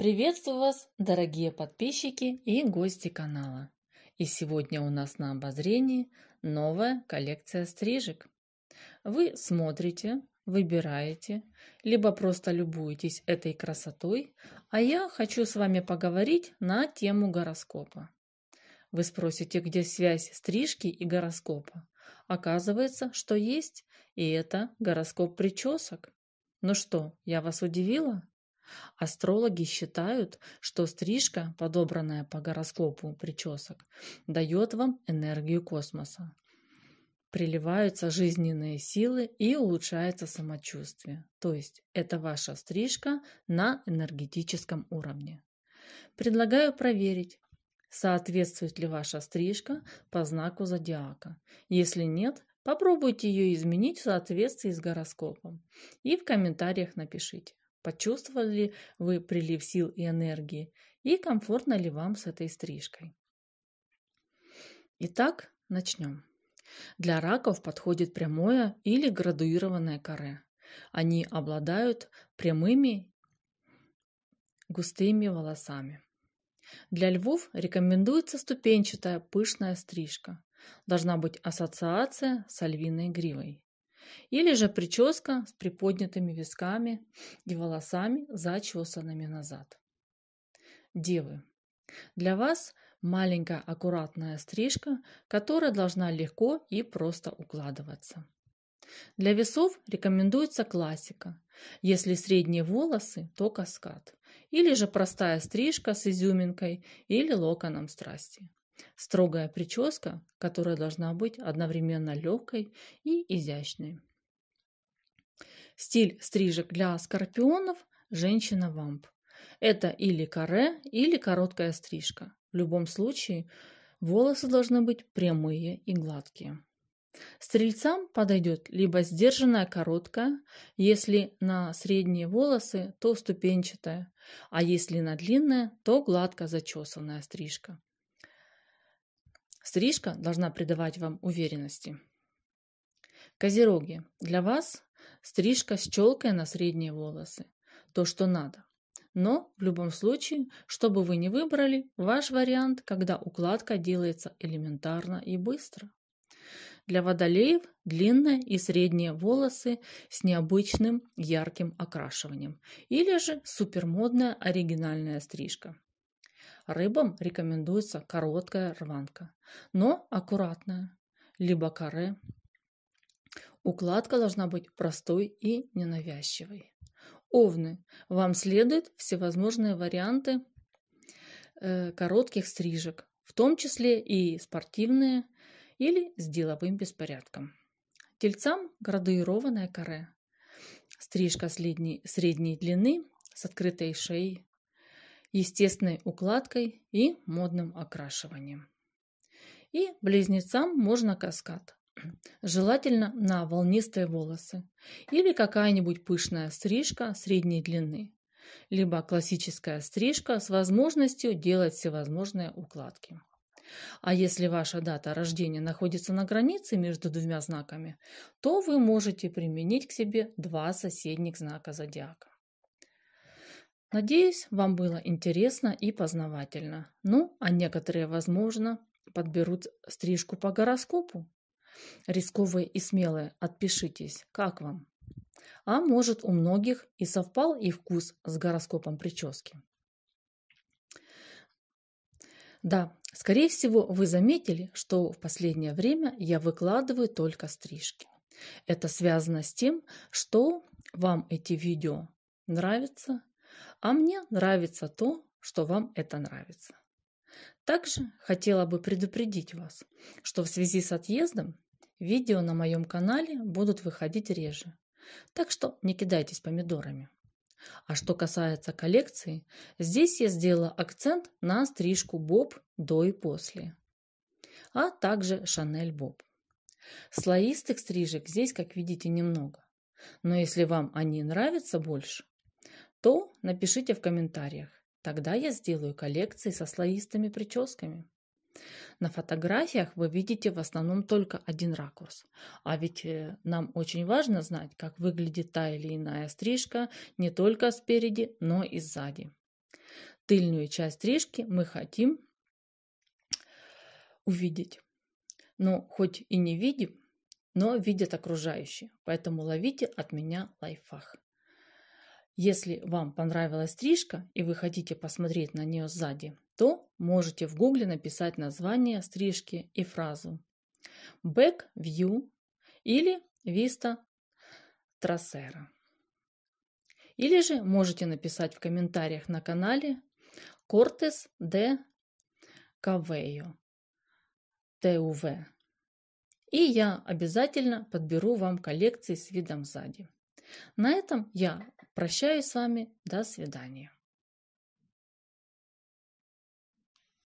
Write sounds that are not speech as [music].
Приветствую вас, дорогие подписчики и гости канала. И сегодня у нас на обозрении новая коллекция стрижек. Вы смотрите, выбираете, либо просто любуетесь этой красотой, а я хочу с вами поговорить на тему гороскопа. Вы спросите, где связь стрижки и гороскопа. Оказывается, что есть, и это гороскоп причесок. Ну что, я вас удивила? Астрологи считают, что стрижка, подобранная по гороскопу причесок, дает вам энергию космоса. Приливаются жизненные силы и улучшается самочувствие. То есть это ваша стрижка на энергетическом уровне. Предлагаю проверить, соответствует ли ваша стрижка по знаку зодиака. Если нет, попробуйте ее изменить в соответствии с гороскопом и в комментариях напишите почувствовали вы прилив сил и энергии, и комфортно ли вам с этой стрижкой. Итак, начнем. Для раков подходит прямое или градуированное каре. Они обладают прямыми густыми волосами. Для львов рекомендуется ступенчатая пышная стрижка. Должна быть ассоциация с львиной гривой. Или же прическа с приподнятыми висками и волосами, зачесанными назад. Девы, для вас маленькая аккуратная стрижка, которая должна легко и просто укладываться. Для весов рекомендуется классика. Если средние волосы, то каскад. Или же простая стрижка с изюминкой или локоном страсти. Строгая прическа, которая должна быть одновременно легкой и изящной. Стиль стрижек для скорпионов – женщина-вамп. Это или каре, или короткая стрижка. В любом случае волосы должны быть прямые и гладкие. Стрельцам подойдет либо сдержанная короткая, если на средние волосы, то ступенчатая, а если на длинная, то гладко зачесанная стрижка. Стрижка должна придавать вам уверенности. Козероги, для вас стрижка с челкой на средние волосы. То, что надо. Но в любом случае, что бы вы ни выбрали, ваш вариант, когда укладка делается элементарно и быстро. Для водолеев длинные и средние волосы с необычным ярким окрашиванием или же супермодная оригинальная стрижка. Рыбам рекомендуется короткая рванка, но аккуратная, либо каре. Укладка должна быть простой и ненавязчивой. Овны, вам следуют всевозможные варианты э, коротких стрижек, в том числе и спортивные или с деловым беспорядком. Тельцам градуированное каре. Стрижка средней, средней длины с открытой шеей, естественной укладкой и модным окрашиванием. И близнецам можно каскад, [clears throat] желательно на волнистые волосы или какая-нибудь пышная стрижка средней длины, либо классическая стрижка с возможностью делать всевозможные укладки. А если ваша дата рождения находится на границе между двумя знаками, то вы можете применить к себе два соседних знака зодиака. Надеюсь, вам было интересно и познавательно. Ну, а некоторые, возможно, подберут стрижку по гороскопу. Рисковые и смелые, отпишитесь, как вам? А может, у многих и совпал и вкус с гороскопом прически. Да, скорее всего, вы заметили, что в последнее время я выкладываю только стрижки. Это связано с тем, что вам эти видео нравятся а мне нравится то, что вам это нравится. Также хотела бы предупредить вас, что в связи с отъездом видео на моем канале будут выходить реже, так что не кидайтесь помидорами. А что касается коллекции, здесь я сделала акцент на стрижку боб до и после, а также Шанель боб. Слоистых стрижек здесь, как видите, немного, но если вам они нравятся больше, то напишите в комментариях. Тогда я сделаю коллекции со слоистыми прическами. На фотографиях вы видите в основном только один ракурс. А ведь э, нам очень важно знать, как выглядит та или иная стрижка не только спереди, но и сзади. Тыльную часть стрижки мы хотим увидеть. Но ну, хоть и не видим, но видят окружающие. Поэтому ловите от меня лайфхак. Если вам понравилась стрижка и вы хотите посмотреть на нее сзади, то можете в гугле написать название стрижки и фразу Back View или Vista Trasera. Или же можете написать в комментариях на канале Cortes de Cavello TUV, И я обязательно подберу вам коллекции с видом сзади. На этом я прощаюсь с вами. До свидания.